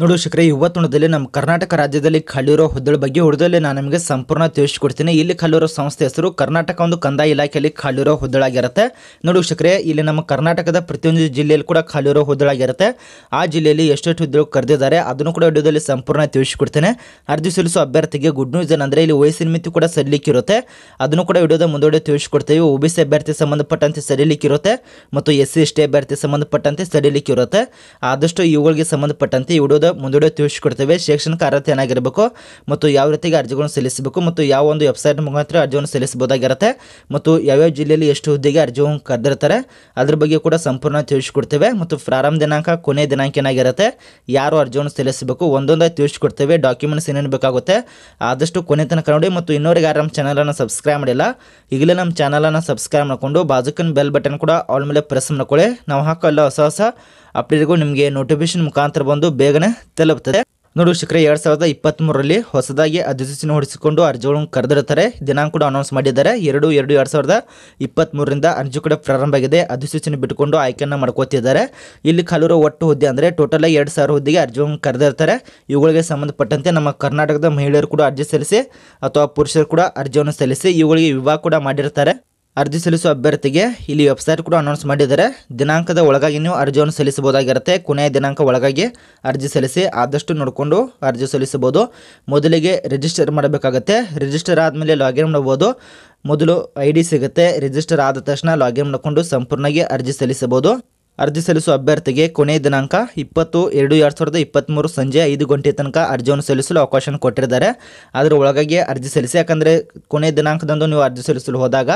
ನೋಡು ಇವತ್ತು ಇವತ್ತೊಂದದಲ್ಲಿ ನಮ್ಮ ಕರ್ನಾಟಕ ರಾಜ್ಯದಲ್ಲಿ ಖಾಲಿರೋ ಹುದ್ದಳ ಬಗ್ಗೆ ಹುಡುದಲ್ಲಿ ನಾನು ನಿಮಗೆ ಸಂಪೂರ್ಣ ತಿಳಿಸ್ಕೊಡ್ತೀನಿ ಇಲ್ಲಿ ಖಾಲಿರೋ ಸಂಸ್ಥೆ ಹೆಸರು ಕರ್ನಾಟಕ ಒಂದು ಕಂದಾಯ ಇಲಾಖೆಯಲ್ಲಿ ಖಾಲಿರೋ ಹುದ್ದಳಾಗಿರುತ್ತೆ ನೋಡು ಶಕ್ರೆ ಇಲ್ಲಿ ನಮ್ಮ ಕರ್ನಾಟಕದ ಪ್ರತಿಯೊಂದು ಜಿಲ್ಲೆಯಲ್ಲಿ ಕೂಡ ಖಾಲಿರೋ ಹುದ್ದಳಾಗಿರುತ್ತೆ ಆ ಜಿಲ್ಲೆಯಲ್ಲಿ ಎಷ್ಟೆಷ್ಟು ಹುದ್ದೆಗಳು ಕರೆದಿದ್ದಾರೆ ಅದನ್ನು ಕೂಡ ವಿಡಿಯೋದಲ್ಲಿ ಸಂಪೂರ್ಣ ತಿಳಿಸ್ಕೊಡ್ತೇನೆ ಅರ್ಜಿ ಸಲ್ಲಿಸುವ ಅಭ್ಯರ್ಥಿಗೆ ಗುಡ್ ನ್ಯೂಸ್ ಏನಂದರೆ ಇಲ್ಲಿ ವಯಸ್ಸಿನ ಮಿತಿ ಕೂಡ ಸರಿಲಿಕ್ಕಿರುತ್ತೆ ಅದನ್ನು ಕೂಡ ವಿಡಿಯೋದ ಮುಂದೋಡೆ ತಿಳಿಸ್ಕೊಡ್ತೇವೆ ಒ ಬಿ ಸಿ ಅಭ್ಯರ್ಥಿ ಸಂಬಂಧಪಟ್ಟಂತೆ ಸರಿಲಿಕ್ಕಿರುತ್ತೆ ಮತ್ತು ಎಸ್ ಸಿ ಎಸ್ ಟಿ ಅಭ್ಯರ್ಥಿ ಸಂಬಂಧಪಟ್ಟಂತೆ ಇರುತ್ತೆ ಆದಷ್ಟು ಇವುಗಳಿಗೆ ಸಂಬಂಧಪಟ್ಟಂತೆ ವಿಡಿಯೋದ ಅನ್ನೋದು ಮುಂದೂಡಿಯೋ ತಿಳಿಸಿಕೊಡ್ತೇವೆ ಶೈಕ್ಷಣಿಕ ಅರ್ಹತೆ ಏನಾಗಿರಬೇಕು ಮತ್ತು ಯಾವ ರೀತಿಗೆ ಅರ್ಜಿಗಳನ್ನು ಸಲ್ಲಿಸಬೇಕು ಮತ್ತು ಯಾವ ಒಂದು ವೆಬ್ಸೈಟ್ ಮುಖಾಂತರ ಅರ್ಜಿಯನ್ನು ಸಲ್ಲಿಸಬಹುದಾಗಿರುತ್ತೆ ಮತ್ತು ಯಾವ್ಯಾವ ಜಿಲ್ಲೆಯಲ್ಲಿ ಎಷ್ಟು ಹುದ್ದೆಗೆ ಅರ್ಜಿಯನ್ನು ಕರೆದಿರ್ತಾರೆ ಅದ್ರ ಬಗ್ಗೆ ಕೂಡ ಸಂಪೂರ್ಣ ತಿಳಿಸಿಕೊಡ್ತೇವೆ ಮತ್ತು ಪ್ರಾರಂಭ ದಿನಾಂಕ ಕೊನೆ ದಿನಾಂಕ ಏನಾಗಿರುತ್ತೆ ಯಾರು ಅರ್ಜಿಯನ್ನು ಸಲ್ಲಿಸಬೇಕು ಒಂದೊಂದಾಗಿ ತಿಳಿಸಿಕೊಡ್ತೇವೆ ಡಾಕ್ಯುಮೆಂಟ್ಸ್ ಏನೇನು ಬೇಕಾಗುತ್ತೆ ಆದಷ್ಟು ಕೊನೆ ತನಕ ನೋಡಿ ಮತ್ತು ಇನ್ನೋರಿಗೆ ಯಾರು ನಮ್ಮ ಚಾನಲನ್ನು ಸಬ್ಸ್ಕ್ರೈಬ್ ಮಾಡಿಲ್ಲ ಈಗಲೇ ನಮ್ಮ ಚಾನಲನ್ನು ಸಬ್ಸ್ಕ್ರೈಬ್ ಮಾಡಿಕೊಂಡು ಬಾಜುಕನ್ ಬೆಲ್ ಬಟನ್ ಕೂಡ ಆಲ್ ಪ್ರೆಸ್ ಮಾಡ್ಕೊಳ್ಳಿ ನಾವು ಹಾಕೋ ಹೊಸ ಹೊಸ ಅಪ್ಡೇಟ್ಗೂ ನಿಮಗೆ ನೋಟಿಫಿಕೇಶನ್ ಮುಖಾಂತರ ಬಂದು ಬೇಗನೆ ತಲುಪುತ್ತದೆ ನೋಡಿ ಶುಕ್ರ ಎರಡು ಸಾವಿರದ ಇಪ್ಪತ್ತ್ಮೂರರಲ್ಲಿ ಹೊಸದಾಗಿ ಅಧಿಸೂಚನೆ ಹೊಡಿಸಿಕೊಂಡು ಅರ್ಜಿಗಳನ್ನು ಕರೆದಿರುತ್ತಾರೆ ದಿನಾಂಕ ಕೂಡ ಅನೌನ್ಸ್ ಮಾಡಿದ್ದಾರೆ ಎರಡು ಎರಡು ಎರಡು ಸಾವಿರದ ಇಪ್ಪತ್ತ್ಮೂರರಿಂದ ಅರ್ಜಿ ಕೂಡ ಪ್ರಾರಂಭ ಆಗಿದೆ ಅಧಿಸೂಚನೆ ಬಿಟ್ಟುಕೊಂಡು ಆಯ್ಕೆಯನ್ನು ಮಾಡ್ಕೋತಿದ್ದಾರೆ ಇಲ್ಲಿ ಕಲೂರು ಒಟ್ಟು ಹುದ್ದೆ ಅಂದರೆ ಟೋಟಲ್ ಎರಡು ಸಾವಿರ ಹುದ್ದೆಗೆ ಅರ್ಜಿಗಳನ್ನು ಕರೆದಿರ್ತಾರೆ ಇವುಗಳಿಗೆ ಸಂಬಂಧಪಟ್ಟಂತೆ ನಮ್ಮ ಕರ್ನಾಟಕದ ಮಹಿಳೆಯರು ಕೂಡ ಅರ್ಜಿ ಸಲ್ಲಿಸಿ ಅಥವಾ ಪುರುಷರು ಕೂಡ ಅರ್ಜಿಯನ್ನು ಸಲ್ಲಿಸಿ ಇವುಗಳಿಗೆ ವಿವಾಹ ಕೂಡ ಮಾಡಿರ್ತಾರೆ ಅರ್ಜಿ ಸಲ್ಲಿಸುವ ಅಭ್ಯರ್ಥಿಗೆ ಇಲ್ಲಿ ವೆಬ್ಸೈಟ್ ಕೂಡ ಅನೌನ್ಸ್ ಮಾಡಿದ್ದಾರೆ ದಿನಾಂಕದ ಒಳಗಾಗಿ ನೀವು ಅರ್ಜಿಯನ್ನು ಸಲ್ಲಿಸಬಹುದಾಗಿರುತ್ತೆ ಕೊನೆಯ ದಿನಾಂಕ ಒಳಗಾಗಿ ಅರ್ಜಿ ಸಲ್ಲಿಸಿ ಆದಷ್ಟು ನೋಡಿಕೊಂಡು ಅರ್ಜಿ ಸಲ್ಲಿಸಬಹುದು ಮೊದಲಿಗೆ ರಿಜಿಸ್ಟರ್ ಮಾಡಬೇಕಾಗುತ್ತೆ ರಿಜಿಸ್ಟರ್ ಆದಮೇಲೆ ಲಾಗಿನ್ ಮಾಡಬಹುದು ಮೊದಲು ಐ ಡಿ ಸಿಗುತ್ತೆ ರಿಜಿಸ್ಟರ್ ಆದ ತಕ್ಷಣ ಲಾಗಿನ್ ಮಾಡಿಕೊಂಡು ಸಂಪೂರ್ಣವಾಗಿ ಅರ್ಜಿ ಸಲ್ಲಿಸಬಹುದು ಅರ್ಜಿ ಸಲ್ಲಿಸುವ ಅಭ್ಯರ್ಥಿಗೆ ಕೊನೆಯ ದಿನಾಂಕ ಇಪ್ಪತ್ತು ಎರಡು ಎರಡು ಸಾವಿರದ ಇಪ್ಪತ್ತ್ಮೂರು ಸಂಜೆ ಐದು ಗಂಟೆ ತನಕ ಅರ್ಜಿಯನ್ನು ಸಲ್ಲಿಸಲು ಅವಕಾಶ ಕೊಟ್ಟಿದ್ದಾರೆ ಅದರ ಒಳಗಾಗಿ ಅರ್ಜಿ ಸಲ್ಲಿಸಿ ಯಾಕಂದರೆ ಕೊನೆ ದಿನಾಂಕದಂದು ನೀವು ಅರ್ಜಿ ಸಲ್ಲಿಸಲು ಹೋದಾಗ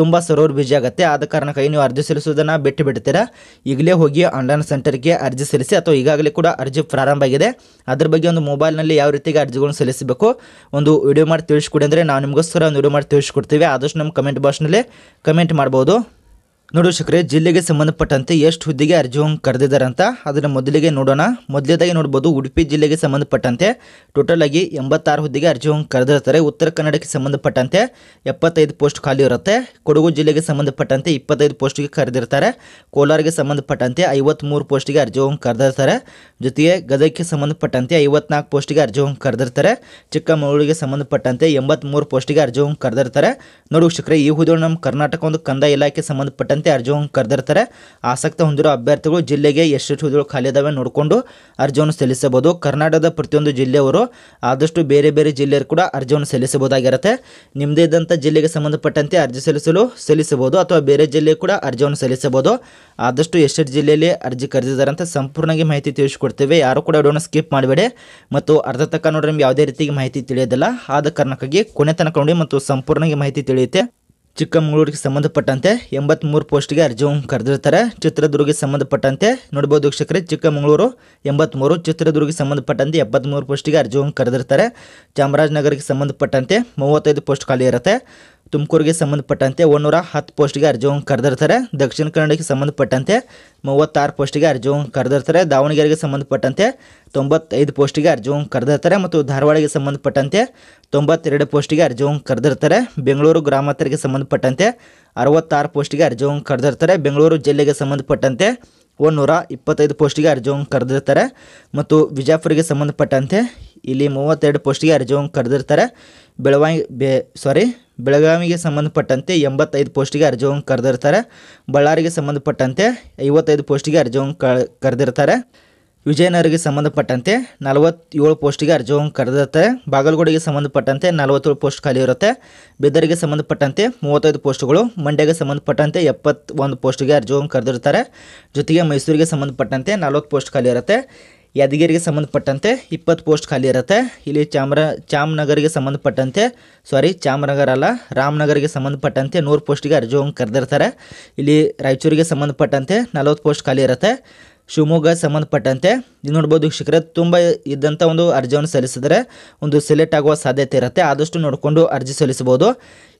ತುಂಬ ಸರೋರ್ ಬಿಜಿ ಆಗುತ್ತೆ ಆದ ಕಾರಣಕ್ಕಾಗಿ ನೀವು ಅರ್ಜಿ ಸಲ್ಲಿಸೋದನ್ನು ಬಿಟ್ಟು ಬಿಡ್ತೀರಾ ಈಗಲೇ ಹೋಗಿ ಆನ್ಲೈನ್ ಸೆಂಟರ್ಗೆ ಅರ್ಜಿ ಸಲ್ಲಿಸಿ ಅಥವಾ ಈಗಾಗಲೇ ಕೂಡ ಅರ್ಜಿ ಪ್ರಾರಂಭ ಆಗಿದೆ ಅದ್ರ ಬಗ್ಗೆ ಒಂದು ಮೊಬೈಲ್ನಲ್ಲಿ ಯಾವ ರೀತಿಗೆ ಅರ್ಜಿಗಳನ್ನು ಸಲ್ಲಿಸಬೇಕು ಒಂದು ವಿಡಿಯೋ ಮಾಡಿ ತಿಳಿಸ್ಕೊಡಿ ಅಂದರೆ ನಾವು ನಿಮಗೋಸ್ಕರ ಒಂದು ವಿಡಿಯೋ ಮಾಡಿ ತಿಳಿಸ್ಕೊಡ್ತೀವಿ ಆದಷ್ಟು ನಮ್ಮ ಕಮೆಂಟ್ ಬಾಕ್ಸ್ನಲ್ಲಿ ಕಮೆಂಟ್ ಮಾಡ್ಬೋದು ನೋಡು ಶಕ್ರೆ ಜಿಲ್ಲೆಗೆ ಸಂಬಂಧಪಟ್ಟಂತೆ ಎಷ್ಟು ಹುದ್ದೆಗೆ ಅರ್ಜಿ ಕರೆದಿದ್ದಾರೆ ಅಂತ ಅದನ್ನ ಮೊದಲಿಗೆ ನೋಡೋಣ ಮೊದಲೇದಾಗಿ ನೋಡ್ಬೋದು ಉಡುಪಿ ಜಿಲ್ಲೆಗೆ ಸಂಬಂಧಪಟ್ಟಂತೆ ಟೋಟಲ್ ಆಗಿ ಎಂಬತ್ತಾರು ಹುದ್ದೆಗೆ ಅರ್ಜಿ ಕರೆದಿರ್ತಾರೆ ಉತ್ತರ ಕನ್ನಡಕ್ಕೆ ಸಂಬಂಧಪಟ್ಟಂತೆ ಎಪ್ಪತ್ತೈದು ಪೋಸ್ಟ್ ಖಾಲಿ ಇರುತ್ತೆ ಕೊಡಗು ಜಿಲ್ಲೆಗೆ ಸಂಬಂಧಪಟ್ಟಂತೆ ಇಪ್ಪತ್ತೈದು ಪೋಸ್ಟ್ಗೆ ಕರೆದಿರ್ತಾರೆ ಕೋಲಾರಿಗೆ ಸಂಬಂಧಪಟ್ಟಂತೆ ಐವತ್ತ್ಮೂರು ಪೋಸ್ಟ್ಗೆ ಅರ್ಜಿ ಕರೆದಿರ್ತಾರೆ ಜೊತೆಗೆ ಗದಗಕ್ಕೆ ಸಂಬಂಧಪಟ್ಟಂತೆ ಐವತ್ನಾಲ್ಕು ಪೋಸ್ಟ್ಗೆ ಅರ್ಜಿ ಕರೆದಿರ್ತಾರೆ ಚಿಕ್ಕಮಗಳೂರಿಗೆ ಸಂಬಂಧಪಟ್ಟಂತೆ ಎಂಬತ್ತ್ಮೂರು ಪೋಸ್ಟಿಗೆ ಅರ್ಜಿ ಕರೆದಿರ್ತಾರೆ ನೋಡಿ ಶಕ್ರೆ ಈ ಹುದ್ದೆಗಳು ನಮ್ಮ ಕರ್ನಾಟಕ ಒಂದು ಕಂದಾಯ ಇಲಾಖೆ ಸಂಬಂಧಪಟ್ಟಂತೆ ಮಾಡುವಂತೆ ಅರ್ಜಿಯನ್ನು ಕರೆದಿರ್ತಾರೆ ಆಸಕ್ತಿ ಹೊಂದಿರೋ ಅಭ್ಯರ್ಥಿಗಳು ಜಿಲ್ಲೆಗೆ ಎಷ್ಟೆಷ್ಟು ಹುದ್ದೆಗಳು ಖಾಲಿ ಇದಾವೆ ನೋಡಿಕೊಂಡು ಅರ್ಜಿಯನ್ನು ಸಲ್ಲಿಸಬಹುದು ಕರ್ನಾಟಕದ ಪ್ರತಿಯೊಂದು ಜಿಲ್ಲೆಯವರು ಆದಷ್ಟು ಬೇರೆ ಬೇರೆ ಜಿಲ್ಲೆಯರು ಕೂಡ ಅರ್ಜಿಯನ್ನು ಸಲ್ಲಿಸಬಹುದಾಗಿರುತ್ತೆ ನಿಮ್ಮದೇ ಇದ್ದಂಥ ಜಿಲ್ಲೆಗೆ ಸಂಬಂಧಪಟ್ಟಂತೆ ಅರ್ಜಿ ಸಲ್ಲಿಸಲು ಸಲ್ಲಿಸಬಹುದು ಅಥವಾ ಬೇರೆ ಜಿಲ್ಲೆ ಕೂಡ ಅರ್ಜಿಯನ್ನು ಸಲ್ಲಿಸಬಹುದು ಆದಷ್ಟು ಎಷ್ಟೆಷ್ಟು ಜಿಲ್ಲೆಯಲ್ಲಿ ಅರ್ಜಿ ಕರೆದಿದ್ದಾರೆ ಅಂತ ಸಂಪೂರ್ಣವಾಗಿ ಮಾಹಿತಿ ತಿಳಿಸಿಕೊಡ್ತೇವೆ ಯಾರು ಕೂಡ ವಿಡಿಯೋನ ಸ್ಕಿಪ್ ಮಾಡಬೇಡಿ ಮತ್ತು ಅರ್ಧ ತಕ್ಕ ನೋಡ್ರಿ ನಿಮ್ಗೆ ಯಾವುದೇ ರೀತಿಗೆ ಮಾಹಿತಿ ತಿಳಿಯೋದಿಲ್ಲ ಆದ ಕಾರಣಕ್ಕಾಗಿ ಕೊನೆ ತನಕ ನೋಡಿ ಮತ್ತು ಸಂಪೂರ್ಣವಾಗಿ ಮಾಹಿತಿ ತಿಳಿಯುತ್ತೆ ಚಿಕ್ಕಮಗಳೂರಿಗೆ ಸಂಬಂಧಪಟ್ಟಂತೆ ಎಂಬತ್ತ್ಮೂರು ಪೋಸ್ಟ್ಗೆ ಅರ್ಜಿ ಕರೆದಿರ್ತಾರೆ ಚಿತ್ರದುರ್ಗಕ್ಕೆ ಸಂಬಂಧಪಟ್ಟಂತೆ ನೋಡ್ಬೋದು ವೀಕ್ಷಕರೇ ಚಿಕ್ಕಮಗಳೂರು ಎಂಬತ್ತ್ಮೂರು ಚಿತ್ರದುರ್ಗಕ್ಕೆ ಸಂಬಂಧಪಟ್ಟಂತೆ ಎಪ್ಪತ್ತ್ಮೂರು ಪೋಸ್ಟಿಗೆ ಅರ್ಜಿ ಕರೆದಿರ್ತಾರೆ ಚಾಮರಾಜನಗರಕ್ಕೆ ಸಂಬಂಧಪಟ್ಟಂತೆ ಮೂವತ್ತೈದು ಪೋಸ್ಟ್ ಖಾಲಿ ಇರುತ್ತೆ ತುಮಕೂರಿಗೆ ಸಂಬಂಧಪಟ್ಟಂತೆ ಒಂದೂರ ಹತ್ತು ಪೋಸ್ಟ್ಗೆ ಹೋಗಿ ಕರೆದಿರ್ತಾರೆ ದಕ್ಷಿಣ ಕನ್ನಡಕ್ಕೆ ಸಂಬಂಧಪಟ್ಟಂತೆ ಮೂವತ್ತಾರು ಪೋಸ್ಟಿಗೆ ಅರ್ಜಿಯನ್ನು ಕರೆದಿರ್ತಾರೆ ದಾವಣಗೆರೆಗೆ ಸಂಬಂಧಪಟ್ಟಂತೆ ತೊಂಬತ್ತೈದು ಪೋಸ್ಟಿಗೆ ಹೋಗಿ ಕರೆದಿರ್ತಾರೆ ಮತ್ತು ಧಾರವಾಡಗೆ ಸಂಬಂಧಪಟ್ಟಂತೆ ತೊಂಬತ್ತೆರಡು ಪೋಸ್ಟಿಗೆ ಹೋಗಿ ಕರೆದಿರ್ತಾರೆ ಬೆಂಗಳೂರು ಗ್ರಾಮಾಂತರಿಗೆ ಸಂಬಂಧಪಟ್ಟಂತೆ ಅರವತ್ತಾರು ಪೋಸ್ಟಿಗೆ ಹೋಗಿ ಕರೆದಿರ್ತಾರೆ ಬೆಂಗಳೂರು ಜಿಲ್ಲೆಗೆ ಸಂಬಂಧಪಟ್ಟಂತೆ ಒಂದೂರ ಇಪ್ಪತ್ತೈದು ಪೋಸ್ಟಿಗೆ ಅರ್ಜಿಯನ್ನು ಕರೆದಿರ್ತಾರೆ ಮತ್ತು ವಿಜಾಪುರಿಗೆ ಸಂಬಂಧಪಟ್ಟಂತೆ ಇಲ್ಲಿ ಮೂವತ್ತೆರಡು ಪೋಸ್ಟಿಗೆ ಹೋಗಿ ಕರೆದಿರ್ತಾರೆ ಬೆಳವಾಯಿ ಬೆ ಸಾರಿ ಬೆಳಗಾವಿಗೆ ಸಂಬಂಧಪಟ್ಟಂತೆ ಎಂಬತ್ತೈದು ಪೋಸ್ಟಿಗೆ ಹೋಗಿ ಕರೆದಿರ್ತಾರೆ ಬಳ್ಳಾರಿಗೆ ಸಂಬಂಧಪಟ್ಟಂತೆ ಐವತ್ತೈದು ಪೋಸ್ಟಿಗೆ ಹೋಗಿ ಕರೆದಿರ್ತಾರೆ ವಿಜಯನಗರಿಗೆ ಸಂಬಂಧಪಟ್ಟಂತೆ ನಲವತ್ತೇಳು ಪೋಸ್ಟಿಗೆ ಹೋಗಿ ಕರೆದಿರ್ತಾರೆ ಬಾಗಲಕೋಟೆಗೆ ಸಂಬಂಧಪಟ್ಟಂತೆ ನಲವತ್ತೇಳು ಪೋಸ್ಟ್ ಖಾಲಿ ಇರುತ್ತೆ ಬೀದರಿಗೆ ಸಂಬಂಧಪಟ್ಟಂತೆ ಮೂವತ್ತೈದು ಪೋಸ್ಟ್ಗಳು ಮಂಡ್ಯಗೆ ಸಂಬಂಧಪಟ್ಟಂತೆ ಎಪ್ಪತ್ತೊಂದು ಪೋಸ್ಟಿಗೆ ಹೋಗಿ ಕರೆದಿರ್ತಾರೆ ಜೊತೆಗೆ ಮೈಸೂರಿಗೆ ಸಂಬಂಧಪಟ್ಟಂತೆ ನಲವತ್ತು ಪೋಸ್ಟ್ ಖಾಲಿ ಇರುತ್ತೆ ಯಾದಗಿರಿಗೆ ಸಂಬಂಧಪಟ್ಟಂತೆ ಇಪ್ಪತ್ತು ಪೋಸ್ಟ್ ಖಾಲಿ ಇರುತ್ತೆ ಇಲ್ಲಿ ಚಾಮರ ಚಾಮನಗರಿಗೆ ಸಂಬಂಧಪಟ್ಟಂತೆ ಸಾರಿ ಚಾಮನಗರ ಅಲ್ಲ ರಾಮನಗರಿಗೆ ಸಂಬಂಧಪಟ್ಟಂತೆ ನೂರು ಪೋಸ್ಟಿಗೆ ಅರ್ಜಿ ಕರೆದಿರ್ತಾರೆ ಇಲ್ಲಿ ರಾಯಚೂರಿಗೆ ಸಂಬಂಧಪಟ್ಟಂತೆ ನಲವತ್ತು ಪೋಸ್ಟ್ ಖಾಲಿ ಇರುತ್ತೆ ಶಿವಮೊಗ್ಗ ಸಂಬಂಧಪಟ್ಟಂತೆ ಇದು ನೋಡ್ಬೋದು ಶಿಖರ ತುಂಬ ಇದ್ದಂಥ ಒಂದು ಅರ್ಜಿಯನ್ನು ಸಲ್ಲಿಸಿದರೆ ಒಂದು ಸೆಲೆಕ್ಟ್ ಆಗುವ ಸಾಧ್ಯತೆ ಇರುತ್ತೆ ಆದಷ್ಟು ನೋಡಿಕೊಂಡು ಅರ್ಜಿ ಸಲ್ಲಿಸಬಹುದು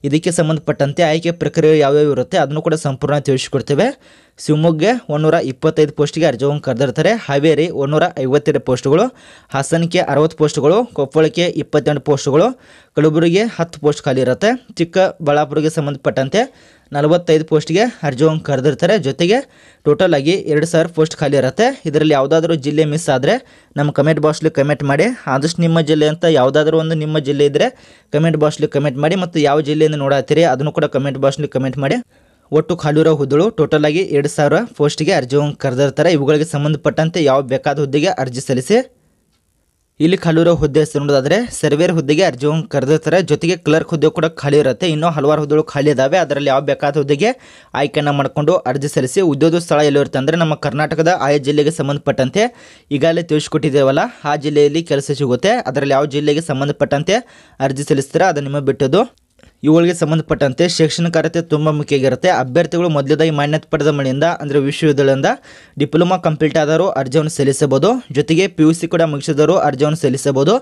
ಇದಕ್ಕೆ ಸಂಬಂಧಪಟ್ಟಂತೆ ಆಯ್ಕೆ ಪ್ರಕ್ರಿಯೆ ಯಾವ್ಯಾವ ಇರುತ್ತೆ ಅದನ್ನು ಕೂಡ ಸಂಪೂರ್ಣ ತಿಳಿಸಿಕೊಡ್ತೇವೆ ಶಿವಮೊಗ್ಗ ಒಂದೂರ ಇಪ್ಪತ್ತೈದು ಪೋಸ್ಟ್ಗೆ ಅರ್ಜಿಯನ್ನು ಕರೆದಿರ್ತಾರೆ ಹಾವೇರಿ ಒನ್ನೂರ ಐವತ್ತೆರಡು ಪೋಸ್ಟ್ಗಳು ಹಾಸನಕ್ಕೆ ಅರವತ್ತು ಪೋಸ್ಟ್ಗಳು ಕೊಪ್ಪಳಕ್ಕೆ ಇಪ್ಪತ್ತೆಂಟು ಪೋಸ್ಟ್ಗಳು ಕಲಬುರಗಿ ಹತ್ತು ಪೋಸ್ಟ್ ಖಾಲಿ ಇರುತ್ತೆ ಚಿಕ್ಕಬಳ್ಳಾಪುರಗೆ ಸಂಬಂಧಪಟ್ಟಂತೆ ನಲವತ್ತೈದು ಪೋಸ್ಟ್ಗೆ ಹೋಗಿ ಕರೆದಿರ್ತಾರೆ ಜೊತೆಗೆ ಟೋಟಲ್ ಆಗಿ ಎರಡು ಸಾವಿರ ಪೋಸ್ಟ್ ಖಾಲಿ ಇರುತ್ತೆ ಇದರಲ್ಲಿ ಯಾವುದಾದ್ರೂ ಜಿಲ್ಲೆ ಮಿಸ್ ಆದರೆ ನಮ್ಮ ಕಮೆಂಟ್ ಬಾಕ್ಸ್ಲಿ ಕಮೆಂಟ್ ಮಾಡಿ ಆದಷ್ಟು ನಿಮ್ಮ ಜಿಲ್ಲೆ ಅಂತ ಯಾವುದಾದ್ರೂ ಒಂದು ನಿಮ್ಮ ಜಿಲ್ಲೆ ಇದ್ದರೆ ಕಮೆಂಟ್ ಬಾಕ್ಸ್ಲಿ ಕಮೆಂಟ್ ಮಾಡಿ ಮತ್ತು ಯಾವ ಜಿಲ್ಲೆಯಿಂದ ನೋಡತ್ತೀರಿ ಅದನ್ನು ಕೂಡ ಕಮೆಂಟ್ ಬಾಕ್ಸ್ಲಿ ಕಮೆಂಟ್ ಮಾಡಿ ಒಟ್ಟು ಖಾಲಿರೋ ಹುದ್ದಳು ಟೋಟಲ್ ಆಗಿ ಎರಡು ಸಾವಿರ ಪೋಸ್ಟ್ಗೆ ಅರ್ಜಿಯನ್ನು ಕರೆದಿರ್ತಾರೆ ಇವುಗಳಿಗೆ ಸಂಬಂಧಪಟ್ಟಂತೆ ಯಾವ ಬೇಕಾದ ಹುದ್ದೆಗೆ ಅರ್ಜಿ ಸಲ್ಲಿಸಿ ಇಲ್ಲಿ ಖಾಲಿ ಇರೋ ಹುದ್ದೆ ಹೆಸರು ನೋಡೋದಾದ್ರೆ ಸರ್ವೇರ್ ಹುದ್ದೆಗೆ ಅರ್ಜಿಯನ್ನು ಕರೆದಿರ್ತಾರೆ ಜೊತೆಗೆ ಕ್ಲರ್ಕ್ ಹುದ್ದೆ ಕೂಡ ಖಾಲಿ ಇರುತ್ತೆ ಇನ್ನೂ ಹಲವಾರು ಹುದ್ದೆಗಳು ಖಾಲಿ ಇದಾವೆ ಅದರಲ್ಲಿ ಯಾವ ಬೇಕಾದ ಹುದ್ದೆಗೆ ಆಯ್ಕೆಯನ್ನು ಮಾಡಿಕೊಂಡು ಅರ್ಜಿ ಸಲ್ಲಿಸಿ ಉದ್ಯೋಗ ಸ್ಥಳ ಎಲ್ಲಿರುತ್ತೆ ಅಂದ್ರೆ ನಮ್ಮ ಕರ್ನಾಟಕದ ಆಯಾ ಜಿಲ್ಲೆಗೆ ಸಂಬಂಧಪಟ್ಟಂತೆ ಈಗಾಗಲೇ ತಿಳಿಸ್ಕೊಟ್ಟಿದ್ದೇವಲ್ಲ ಆ ಜಿಲ್ಲೆಯಲ್ಲಿ ಕೆಲಸ ಸಿಗುತ್ತೆ ಅದರಲ್ಲಿ ಯಾವ ಜಿಲ್ಲೆಗೆ ಸಂಬಂಧಪಟ್ಟಂತೆ ಅರ್ಜಿ ಸಲ್ಲಿಸ್ತಾರೆ ಅದು ನಿಮ್ಮ ಬಿಟ್ಟದ್ದು ಇವುಗಳಿಗೆ ಸಂಬಂಧಪಟ್ಟಂತೆ ಶೈಕ್ಷಣಿಕ ಅರ್ಹತೆ ತುಂಬ ಮುಖ್ಯ ಆಗಿರುತ್ತೆ ಅಭ್ಯರ್ಥಿಗಳು ಮೊದಲದಾಗಿ ಮಾನ್ಯತೆ ಪಡೆದ ಮಳೆಯಿಂದ ಅಂದರೆ ವಿಶ್ವವಿದ್ಯಾಲಯದಿಂದ ಡಿಪ್ಲೊಮಾ ಕಂಪ್ಲೀಟ್ ಆದರೂ ಅರ್ಜಿಯನ್ನು ಸಲ್ಲಿಸಬಹುದು ಜೊತೆಗೆ ಪಿ ಯು ಸಿ ಕೂಡ ಮುಗಿಸಿದವರು ಅರ್ಜಿಯನ್ನು ಸಲ್ಲಿಸಬಹುದು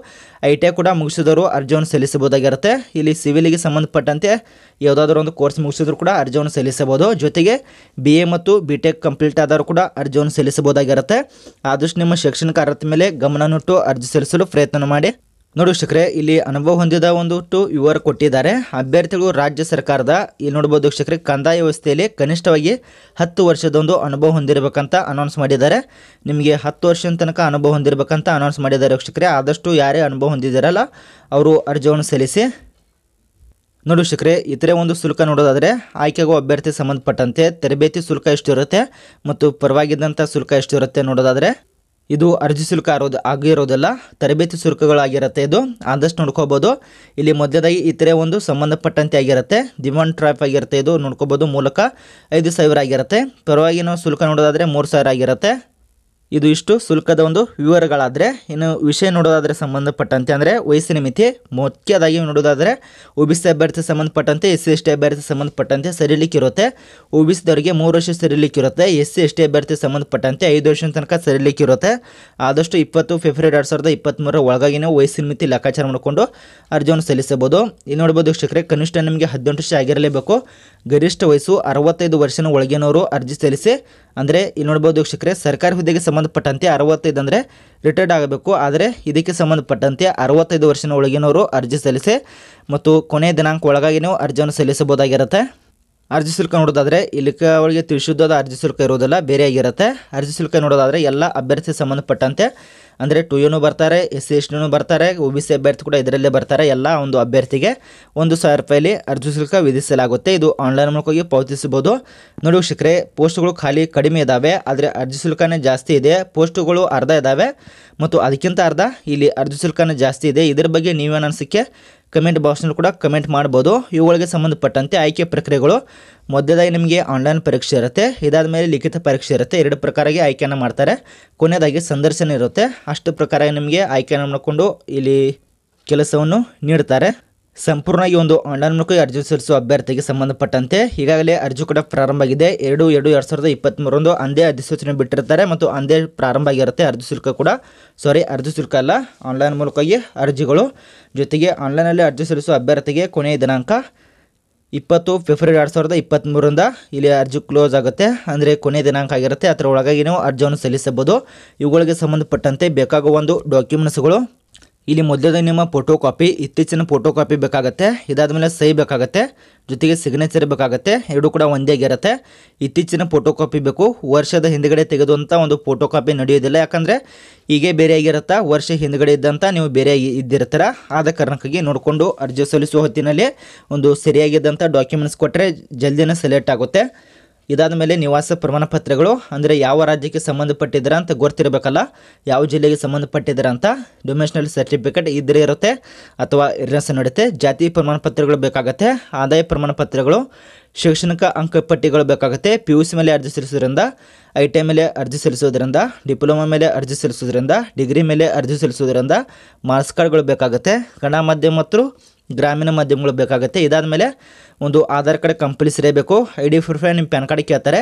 ಐ ಟಿ ಐ ಕೂಡ ಮುಗಿಸಿದವರು ಅರ್ಜಿಯನ್ನು ಸಲ್ಲಿಸಬಹುದಾಗಿರುತ್ತೆ ಇಲ್ಲಿ ಸಿವಿಲಿಗೆ ಸಂಬಂಧಪಟ್ಟಂತೆ ಯಾವುದಾದ್ರೂ ಒಂದು ಕೋರ್ಸ್ ಮುಗಿಸಿದ್ರು ಕೂಡ ಅರ್ಜಿಯನ್ನು ಸಲ್ಲಿಸಬಹುದು ಜೊತೆಗೆ ಬಿ ಎ ಮತ್ತು ಬಿ ಟೆಕ್ ಕಂಪ್ಲೀಟ್ ಆದರೂ ಕೂಡ ಅರ್ಜಿಯನ್ನು ಸಲ್ಲಿಸಬಹುದಾಗಿರುತ್ತೆ ಆದಷ್ಟು ನಿಮ್ಮ ಶೈಕ್ಷಣಿಕ ಅರ್ಹತೆ ಮೇಲೆ ಗಮನವಿಟ್ಟು ಅರ್ಜಿ ಸಲ್ಲಿಸಲು ಪ್ರಯತ್ನ ಮಾಡಿ ನೋಡಿ ಶಿಕ್ಷಕರೇ ಇಲ್ಲಿ ಅನುಭವ ಹೊಂದಿದ ಟು ವಿವರ ಕೊಟ್ಟಿದ್ದಾರೆ ಅಭ್ಯರ್ಥಿಗಳು ರಾಜ್ಯ ಸರ್ಕಾರದ ಇಲ್ಲಿ ನೋಡ್ಬೋದು ವೀಕ್ಷಕರೇ ಕಂದಾಯ ವ್ಯವಸ್ಥೆಯಲ್ಲಿ ಕನಿಷ್ಠವಾಗಿ ಹತ್ತು ವರ್ಷದೊಂದು ಅನುಭವ ಹೊಂದಿರಬೇಕಂತ ಅನೌನ್ಸ್ ಮಾಡಿದ್ದಾರೆ ನಿಮಗೆ ಹತ್ತು ವರ್ಷದ ತನಕ ಅನುಭವ ಹೊಂದಿರಬೇಕಂತ ಅನೌನ್ಸ್ ಮಾಡಿದ್ದಾರೆ ವೀಕ್ಷಕರೇ ಆದಷ್ಟು ಯಾರೇ ಅನುಭವ ಹೊಂದಿದ್ದಾರಲ್ಲ ಅವರು ಅರ್ಜಿಯನ್ನು ಸಲ್ಲಿಸಿ ನೋಡಿ ಶಕ್ರೆ ಇತರೆ ಒಂದು ಶುಲ್ಕ ನೋಡೋದಾದರೆ ಆಯ್ಕೆಗೂ ಅಭ್ಯರ್ಥಿ ಸಂಬಂಧಪಟ್ಟಂತೆ ತರಬೇತಿ ಶುಲ್ಕ ಎಷ್ಟಿರುತ್ತೆ ಮತ್ತು ಪರವಾಗಿದ್ದಂಥ ಶುಲ್ಕ ಎಷ್ಟಿರುತ್ತೆ ನೋಡೋದಾದರೆ ಇದು ಅರ್ಜಿ ಶುಲ್ಕ ಇರೋದು ಆಗಿರೋದಿಲ್ಲ ತರಬೇತಿ ಶುಲ್ಕಗಳಾಗಿರುತ್ತೆ ಇದು ಆದಷ್ಟು ನೋಡ್ಕೋಬೋದು ಇಲ್ಲಿ ಮೊದಲದಾಗಿ ಇತರೆ ಒಂದು ಸಂಬಂಧಪಟ್ಟಂತೆ ಆಗಿರುತ್ತೆ ಡಿಮಾಂಡ್ ಟ್ರಾಫ್ ಆಗಿರುತ್ತೆ ಇದು ನೋಡ್ಕೋಬೋದು ಮೂಲಕ ಐದು ಸಾವಿರ ಆಗಿರುತ್ತೆ ಪರವಾಗಿ ನಾವು ಶುಲ್ಕ ನೋಡೋದಾದರೆ ಮೂರು ಸಾವಿರ ಆಗಿರುತ್ತೆ ಇದು ಇಷ್ಟು ಶುಲ್ಕದ ಒಂದು ವಿವರಗಳಾದರೆ ಇನ್ನು ವಿಷಯ ನೋಡೋದಾದರೆ ಸಂಬಂಧಪಟ್ಟಂತೆ ಅಂದರೆ ವಯಸ್ಸಿನ ಮಿತಿ ಮುಖ್ಯದಾಗಿ ನೋಡೋದಾದರೆ ಒ ಬಿ ಸಿ ಅಭ್ಯರ್ಥಿ ಸಂಬಂಧಪಟ್ಟಂತೆ ಎಸ್ ಸಿ ಎಸ್ ಟಿ ಅಭ್ಯರ್ಥಿ ಸಂಬಂಧಪಟ್ಟಂತೆ ಸರಿಲಿಕ್ಕಿರುತ್ತೆ ಒ ಬಿ ಸಿದವರಿಗೆ ಮೂರು ವರ್ಷ ಸರಿಲಿಕ್ಕಿರುತ್ತೆ ಎಸ್ ಸಿ ಎಸ್ ಟಿ ಅಭ್ಯರ್ಥಿ ಸಂಬಂಧಪಟ್ಟಂತೆ ಐದು ವರ್ಷದ ತನಕ ಸರಿಲಿಕ್ಕಿರುತ್ತೆ ಆದಷ್ಟು ಇಪ್ಪತ್ತು ಫೆಬ್ರವರಿ ಎರಡು ಸಾವಿರದ ಇಪ್ಪತ್ತ್ಮೂರ ಒಳಗಾಗಿನ ವಯಸ್ಸಿನ ಮಿತಿ ಲೆಕ್ಕಾಚಾರ ಮಾಡಿಕೊಂಡು ಅರ್ಜಿಯನ್ನು ಸಲ್ಲಿಸಬಹುದು ಇಲ್ಲಿ ನೋಡ್ಬೋದು ಶಿಕ್ಷಕರೇ ಕನಿಷ್ಠ ನಿಮಗೆ ಹದಿನೆಂಟು ವರ್ಷ ಆಗಿರಲೇಬೇಕು ಗರಿಷ್ಠ ವಯಸ್ಸು ಅರವತ್ತೈದು ವರ್ಷನ ಒಳಗಿನವರು ಅರ್ಜಿ ಸಲ್ಲಿಸಿ ಅಂದರೆ ಇಲ್ಲಿ ನೋಡ್ಬೋದು ವೀಕ್ಷಕರೇ ಸರ್ಕಾರಿ ಹುದ್ದೆಗೆ ಸಂಬಂಧಪಟ್ಟಂತೆ ಅರವತ್ತೈದು ಅಂದರೆ ರಿಟೈರ್ಡ್ ಆಗಬೇಕು ಆದರೆ ಇದಕ್ಕೆ ಸಂಬಂಧಪಟ್ಟಂತೆ ಅರವತ್ತೈದು ವರ್ಷದ ಒಳಗಿನವರು ಅರ್ಜಿ ಸಲ್ಲಿಸಿ ಮತ್ತು ಕೊನೆಯ ದಿನಾಂಕ ಒಳಗಾಗಿ ನೀವು ಅರ್ಜಿಯನ್ನು ಸಲ್ಲಿಸಬಹುದಾಗಿರುತ್ತೆ ಅರ್ಜಿ ಶುಲ್ಕ ನೋಡೋದಾದರೆ ಇಲ್ಲಿಕ ಅವಳಿಗೆ ತಿಳಿಸಿದ್ದಾದ ಅರ್ಜಿ ಶುಲ್ಕ ಇರೋದಿಲ್ಲ ಬೇರೆಯಾಗಿರುತ್ತೆ ಅರ್ಜಿ ಶುಲ್ಕ ನೋಡೋದಾದರೆ ಎಲ್ಲ ಅಭ್ಯರ್ಥಿ ಸಂಬಂಧಪಟ್ಟಂತೆ ಅಂದರೆ ಟು ಯುನು ಬರ್ತಾರೆ ಎಸ್ ಸಿ ಎಸ್ ಬರ್ತಾರೆ ಒ ಬಿ ಸಿ ಅಭ್ಯರ್ಥಿ ಕೂಡ ಇದರಲ್ಲೇ ಬರ್ತಾರೆ ಎಲ್ಲ ಒಂದು ಅಭ್ಯರ್ಥಿಗೆ ಒಂದು ಸಾವಿರ ರೂಪಾಯಲ್ಲಿ ಅರ್ಜಿ ಶುಲ್ಕ ವಿಧಿಸಲಾಗುತ್ತೆ ಇದು ಆನ್ಲೈನ್ ಮೂಲಕವಾಗಿ ಪಾವತಿಸಬಹುದು ನೋಡಿ ಶಿಖರೆ ಪೋಸ್ಟ್ಗಳು ಖಾಲಿ ಕಡಿಮೆ ಇದ್ದಾವೆ ಆದರೆ ಅರ್ಜಿ ಶುಲ್ಕನೇ ಜಾಸ್ತಿ ಇದೆ ಪೋಸ್ಟ್ಗಳು ಅರ್ಧ ಇದ್ದಾವೆ ಮತ್ತು ಅದಕ್ಕಿಂತ ಅರ್ಧ ಇಲ್ಲಿ ಅರ್ಜಿ ಶುಲ್ಕನೇ ಜಾಸ್ತಿ ಇದೆ ಇದರ ಬಗ್ಗೆ ನೀವೇನು ಅನಿಸಿಕೆ ಕಮೆಂಟ್ ಬಾಕ್ಸ್ನಲ್ಲಿ ಕೂಡ ಕಮೆಂಟ್ ಮಾಡ್ಬೋದು ಇವುಗಳಿಗೆ ಸಂಬಂಧಪಟ್ಟಂತೆ ಆಯ್ಕೆ ಪ್ರಕ್ರಿಯೆಗಳು ಮೊದಲದಾಗಿ ನಿಮಗೆ ಆನ್ಲೈನ್ ಪರೀಕ್ಷೆ ಇರುತ್ತೆ ಇದಾದ ಮೇಲೆ ಲಿಖಿತ ಪರೀಕ್ಷೆ ಇರುತ್ತೆ ಎರಡು ಪ್ರಕಾರಾಗಿ ಆಯ್ಕೆಯನ್ನು ಮಾಡ್ತಾರೆ ಕೊನೆಯದಾಗಿ ಸಂದರ್ಶನ ಇರುತ್ತೆ ಅಷ್ಟು ಪ್ರಕಾರ ನಿಮಗೆ ಆಯ್ಕೆಯನ್ನು ಮಾಡಿಕೊಂಡು ಇಲ್ಲಿ ಕೆಲಸವನ್ನು ನೀಡ್ತಾರೆ ಸಂಪೂರ್ಣ ಈ ಒಂದು ಆನ್ಲೈನ್ ಮೂಲಕ ಅರ್ಜಿ ಸಲ್ಲಿಸುವ ಅಭ್ಯರ್ಥಿಗೆ ಸಂಬಂಧಪಟ್ಟಂತೆ ಈಗಾಗಲೇ ಅರ್ಜಿ ಕೂಡ ಪ್ರಾರಂಭ ಆಗಿದೆ ಎರಡು ಎರಡು ಎರಡು ಸಾವಿರದ ಇಪ್ಪತ್ತ್ಮೂರೊಂದು ಅಂದೇ ಅಧಿಸೂಚನೆ ಬಿಟ್ಟಿರ್ತಾರೆ ಮತ್ತು ಅಂದೇ ಪ್ರಾರಂಭ ಆಗಿರುತ್ತೆ ಅರ್ಜಿ ಶುಲ್ಕ ಕೂಡ ಸಾರಿ ಅರ್ಜಿ ಶುಲ್ಕ ಅಲ್ಲ ಆನ್ಲೈನ್ ಮೂಲಕವಾಗಿ ಅರ್ಜಿಗಳು ಜೊತೆಗೆ ಆನ್ಲೈನಲ್ಲಿ ಅರ್ಜಿ ಸಲ್ಲಿಸುವ ಅಭ್ಯರ್ಥಿಗೆ ಕೊನೆಯ ದಿನಾಂಕ ಇಪ್ಪತ್ತು ಫೆಬ್ರವರಿ ಎರಡು ಸಾವಿರದ ಇಪ್ಪತ್ತ್ಮೂರರಿಂದ ಇಲ್ಲಿ ಅರ್ಜಿ ಕ್ಲೋಸ್ ಆಗುತ್ತೆ ಅಂದರೆ ಕೊನೆಯ ದಿನಾಂಕ ಆಗಿರುತ್ತೆ ಅದರ ಒಳಗಾಗಿ ನೀವು ಅರ್ಜಿಯನ್ನು ಸಲ್ಲಿಸಬಹುದು ಇವುಗಳಿಗೆ ಸಂಬಂಧಪಟ್ಟಂತೆ ಬೇಕಾಗುವ ಒಂದು ಡಾಕ್ಯುಮೆಂಟ್ಸ್ಗಳು ಇಲ್ಲಿ ಮೊದಲದ ನಿಮ್ಮ ಫೋಟೋ ಕಾಪಿ ಇತ್ತೀಚಿನ ಫೋಟೋ ಕಾಪಿ ಬೇಕಾಗುತ್ತೆ ಇದಾದ ಮೇಲೆ ಸಹಿ ಬೇಕಾಗುತ್ತೆ ಜೊತೆಗೆ ಸಿಗ್ನೇಚರ್ ಬೇಕಾಗುತ್ತೆ ಎರಡೂ ಕೂಡ ಒಂದೇ ಆಗಿರುತ್ತೆ ಇತ್ತೀಚಿನ ಫೋಟೋ ಕಾಪಿ ಬೇಕು ವರ್ಷದ ಹಿಂದ್ಗಡೆ ತೆಗೆದುವಂಥ ಒಂದು ಫೋಟೋ ಕಾಪಿ ನಡೆಯೋದಿಲ್ಲ ಯಾಕಂದರೆ ಹೀಗೆ ಬೇರೆಯಾಗಿರುತ್ತಾ ವರ್ಷ ಹಿಂದ್ಗಡೆ ಇದ್ದಂಥ ನೀವು ಬೇರೆ ಇದ್ದಿರ್ತಾರ ಆದ ಕಾರಣಕ್ಕಾಗಿ ನೋಡಿಕೊಂಡು ಅರ್ಜಿ ಸಲ್ಲಿಸುವ ಹೊತ್ತಿನಲ್ಲಿ ಒಂದು ಸರಿಯಾಗಿದ್ದಂಥ ಡಾಕ್ಯುಮೆಂಟ್ಸ್ ಕೊಟ್ಟರೆ ಜಲ್ದಿನೇ ಸೆಲೆಕ್ಟ್ ಆಗುತ್ತೆ ಇದಾದ ಮೇಲೆ ನಿವಾಸ ಪ್ರಮಾಣ ಪತ್ರಗಳು ಅಂದರೆ ಯಾವ ರಾಜ್ಯಕ್ಕೆ ಸಂಬಂಧಪಟ್ಟಿದ್ದೀರಾ ಅಂತ ಗೊತ್ತಿರಬೇಕಲ್ಲ ಯಾವ ಜಿಲ್ಲೆಗೆ ಸಂಬಂಧಪಟ್ಟಿದ್ದೀರಾ ಅಂತ ಸರ್ಟಿಫಿಕೇಟ್ ಇದ್ರೆ ಇರುತ್ತೆ ಅಥವಾ ಇರಸ ನಡುತ್ತೆ ಜಾತಿ ಪ್ರಮಾಣ ಪತ್ರಗಳು ಬೇಕಾಗುತ್ತೆ ಆದಾಯ ಪ್ರಮಾಣ ಪತ್ರಗಳು ಶೈಕ್ಷಣಿಕ ಅಂಕಪಟ್ಟಿಗಳು ಬೇಕಾಗುತ್ತೆ ಪಿ ಯು ಸಿ ಮೇಲೆ ಅರ್ಜಿ ಸಲ್ಲಿಸೋದ್ರಿಂದ ಐ ಟಿ ಐ ಮೇಲೆ ಅರ್ಜಿ ಸಲ್ಲಿಸೋದ್ರಿಂದ ಡಿಪ್ಲೊಮಾ ಮೇಲೆ ಅರ್ಜಿ ಸಲ್ಲಿಸೋದ್ರಿಂದ ಡಿಗ್ರಿ ಮೇಲೆ ಅರ್ಜಿ ಸಲ್ಲಿಸೋದ್ರಿಂದ ಮಾರ್ಕ್ಸ್ ಕಾರ್ಡ್ಗಳು ಬೇಕಾಗುತ್ತೆ ಕನ್ನಡ ಮಾಧ್ಯಮ ಮತ್ತು ಗ್ರಾಮೀಣ ಮಾಧ್ಯಮಗಳು ಬೇಕಾಗುತ್ತೆ ಇದಾದ ಮೇಲೆ ಒಂದು ಆಧಾರ್ ಕಾರ್ಡ್ ಕಂಪಲ್ಸರಿ ಇರಬೇಕು ಐ ಡಿ ಪ್ರೂಫ್ ನಿಮ್ಮ ಪ್ಯಾನ್ ಕಾರ್ಡ್ ಕೇಳ್ತಾರೆ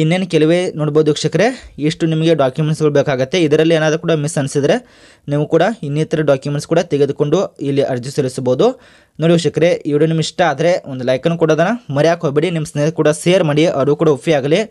ಇನ್ನೇನು ಕೆಲವೇ ನೋಡ್ಬೋದು ವೀಕ್ಷಕರೇ ಇಷ್ಟು ನಿಮಗೆ ಡಾಕ್ಯುಮೆಂಟ್ಸ್ಗಳು ಬೇಕಾಗುತ್ತೆ ಇದರಲ್ಲಿ ಏನಾದರೂ ಕೂಡ ಮಿಸ್ ಅನಿಸಿದರೆ ನೀವು ಕೂಡ ಇನ್ನಿತರ ಡಾಕ್ಯುಮೆಂಟ್ಸ್ ಕೂಡ ತೆಗೆದುಕೊಂಡು ಇಲ್ಲಿ ಅರ್ಜಿ ಸಲ್ಲಿಸಬಹುದು ನೋಡಿ ವೀಕ್ಷಕರೇ ಈ ವಿಡಿಯೋ ಇಷ್ಟ ಆದರೆ ಒಂದು ಲೈಕನ್ನು ಕೊಡೋದನ್ನು ಮರೆಯಾಕೆ ಹೋಗಬೇಡಿ ನಿಮ್ಮ ಸ್ನೇಹಿತರು ಕೂಡ ಶೇರ್ ಮಾಡಿ ಅವರು ಕೂಡ ಉಪಯೋಗ ಆಗಲಿ